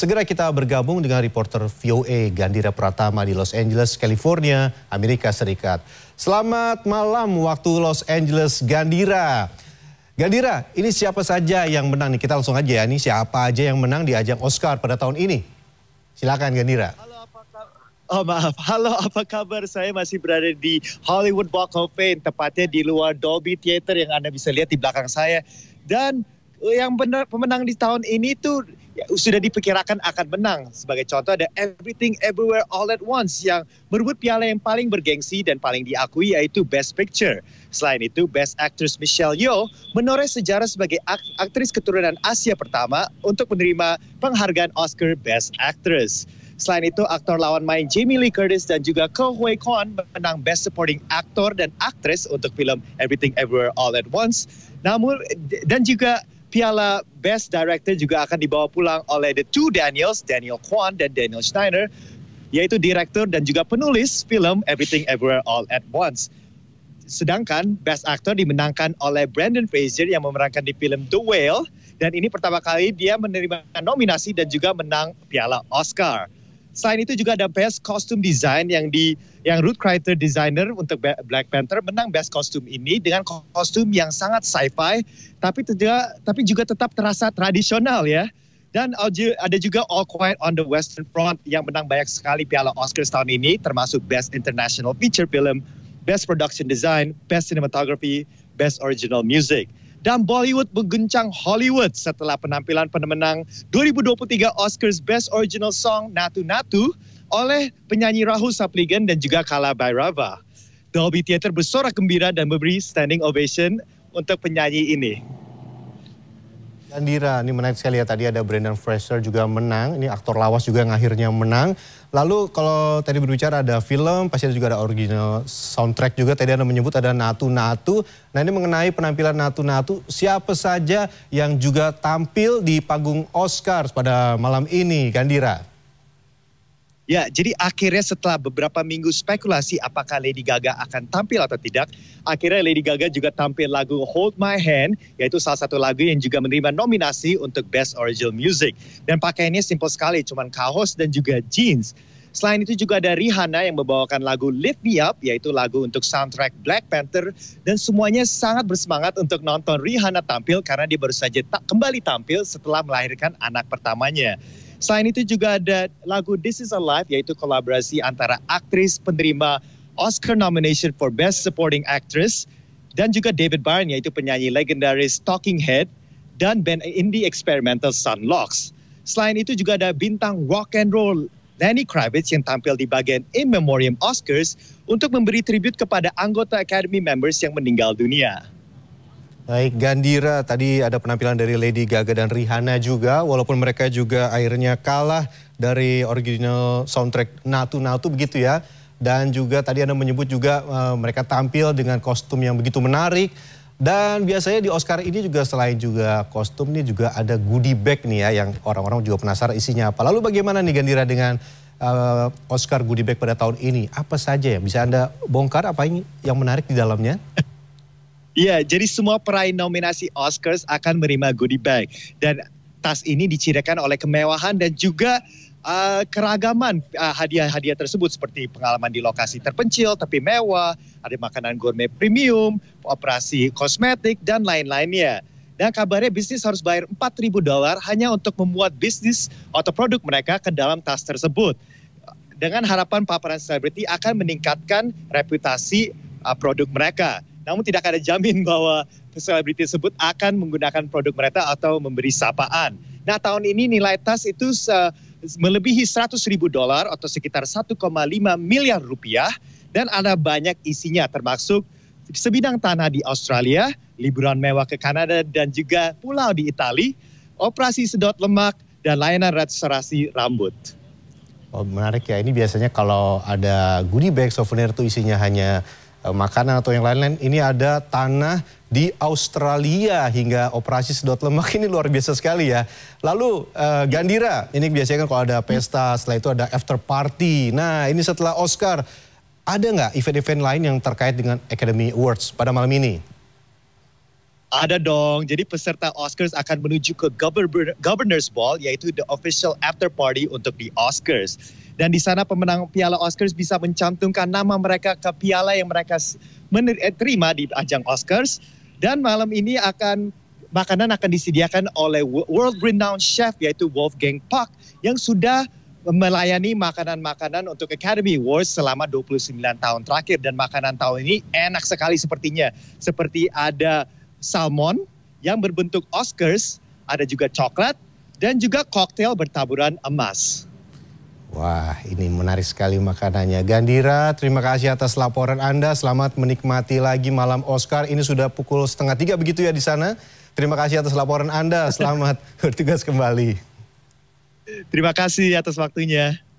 Segera kita bergabung dengan reporter VOA Gandira Pratama di Los Angeles, California, Amerika Serikat. Selamat malam waktu Los Angeles, Gandira. Gandira, ini siapa saja yang menang nih? Kita langsung aja ya, ini siapa aja yang menang di ajang Oscar pada tahun ini? Silakan Gandira. Oh maaf, halo apa kabar? Saya masih berada di Hollywood Walk of Fame, tepatnya di luar Dolby Theater yang Anda bisa lihat di belakang saya. Dan eh, yang benar pemenang di tahun ini tuh sudah diperkirakan akan menang. Sebagai contoh ada Everything Everywhere All at Once yang merebut piala yang paling bergengsi dan paling diakui yaitu Best Picture. Selain itu, Best Actress Michelle Yeoh menoreh sejarah sebagai aktris keturunan Asia pertama untuk menerima penghargaan Oscar Best Actress. Selain itu, aktor lawan main Jamie Lee Curtis dan juga Ko Hui Kwan menang Best Supporting Actor dan Actress untuk film Everything Everywhere All at Once. Namun dan juga Piala Best Director juga akan dibawa pulang oleh The Two Daniels, Daniel Kwan dan Daniel Schneider, yaitu direktur dan juga penulis film Everything Everywhere All at Once. Sedangkan Best Actor dimenangkan oleh Brandon Fraser yang memerankan di film The Whale dan ini pertama kali dia menerima nominasi dan juga menang Piala Oscar. Selain itu juga ada Best Costume Design yang di yang Ruth Kreiter designer untuk Black Panther menang Best Costume ini dengan kostum yang sangat sci-fi tapi juga tapi juga tetap terasa tradisional ya. Dan ada juga All Quiet on the Western Front yang menang banyak sekali piala Oscar tahun ini termasuk Best International Feature Film, Best Production Design, Best Cinematography, Best Original Music dan Bollywood mengguncang Hollywood setelah penampilan pemenang 2023 Oscars Best Original Song Natu Natu oleh penyanyi Rahul Sapligan dan juga Kala Bhairava. Dolby Theater bersorak gembira dan memberi standing ovation untuk penyanyi ini. Dan Dira, ini menarik sekali ya tadi ada Brandon Fraser juga menang, ini aktor lawas juga yang akhirnya menang. Lalu kalau tadi berbicara ada film, pasti ada juga ada original soundtrack juga, tadi Anda menyebut ada Natu Natu. Nah ini mengenai penampilan Natu Natu, siapa saja yang juga tampil di panggung Oscars pada malam ini, Gandira? Ya, jadi akhirnya setelah beberapa minggu spekulasi apakah Lady Gaga akan tampil atau tidak, akhirnya Lady Gaga juga tampil lagu Hold My Hand, yaitu salah satu lagu yang juga menerima nominasi untuk Best Original Music. Dan pakaiannya simpel sekali, cuman kaos dan juga jeans. Selain itu juga ada Rihanna yang membawakan lagu Lift Me Up, yaitu lagu untuk soundtrack Black Panther. Dan semuanya sangat bersemangat untuk nonton Rihanna tampil karena dia baru saja ta kembali tampil setelah melahirkan anak pertamanya. Selain itu juga ada lagu This Is Alive yaitu kolaborasi antara aktris penerima Oscar nomination for Best Supporting Actress dan juga David Byrne yaitu penyanyi legendaris Talking Head dan band indie experimental Sunlocks. Selain itu juga ada bintang rock and roll Lenny Kravitz yang tampil di bagian In Memoriam Oscars untuk memberi tribute kepada anggota Academy members yang meninggal dunia. Baik, Gandira tadi ada penampilan dari Lady Gaga dan Rihanna juga walaupun mereka juga akhirnya kalah dari original soundtrack Natu Natu begitu ya. Dan juga tadi Anda menyebut juga uh, mereka tampil dengan kostum yang begitu menarik. Dan biasanya di Oscar ini juga selain juga kostum nih juga ada goodie bag nih ya yang orang-orang juga penasaran isinya apa. Lalu bagaimana nih Gandira dengan uh, Oscar goodie bag pada tahun ini? Apa saja yang bisa Anda bongkar apa yang menarik di dalamnya? Iya, jadi semua peraih nominasi Oscars akan menerima goodie bag dan tas ini dicirikan oleh kemewahan dan juga uh, keragaman hadiah hadiah-hadiah tersebut seperti pengalaman di lokasi terpencil tapi mewah, ada makanan gourmet premium, operasi kosmetik dan lain-lainnya. Dan kabarnya bisnis harus bayar 4.000 dolar hanya untuk memuat bisnis atau produk mereka ke dalam tas tersebut. Dengan harapan paparan selebriti akan meningkatkan reputasi ah, produk mereka namun tidak ada jamin bahwa selebriti tersebut akan menggunakan produk mereka atau memberi sapaan. Nah tahun ini nilai tas itu melebihi 100 ribu dolar atau sekitar 1,5 miliar rupiah dan ada banyak isinya termasuk sebidang tanah di Australia, liburan mewah ke Kanada dan juga pulau di Itali, operasi sedot lemak dan layanan restorasi rambut. Oh, menarik ya. Ini biasanya kalau ada goodie bag souvenir itu isinya hanya Eh, makanan atau yang lain-lain. Ini ada tanah di Australia hingga operasi sedot lemak ini luar biasa sekali ya. Lalu uh, eh, Gandira, ini biasanya kan kalau ada pesta, setelah itu ada after party. Nah ini setelah Oscar, ada nggak event-event lain yang terkait dengan Academy Awards pada malam ini? Ada dong. Jadi peserta Oscars akan menuju ke Governor's Ball yaitu the official after party untuk di Oscars. Dan di sana pemenang Piala Oscars bisa mencantumkan nama mereka ke piala yang mereka menerima eh, di ajang Oscars. Dan malam ini akan makanan akan disediakan oleh world renowned chef yaitu Wolfgang Puck yang sudah melayani makanan-makanan untuk Academy Awards selama 29 tahun terakhir dan makanan tahun ini enak sekali sepertinya. Seperti ada salmon yang berbentuk Oscars, ada juga coklat, dan juga koktail bertaburan emas. Wah, ini menarik sekali makanannya. Gandira, terima kasih atas laporan Anda. Selamat menikmati lagi malam Oscar. Ini sudah pukul setengah tiga begitu ya di sana. Terima kasih atas laporan Anda. Selamat bertugas kembali. Terima kasih atas waktunya.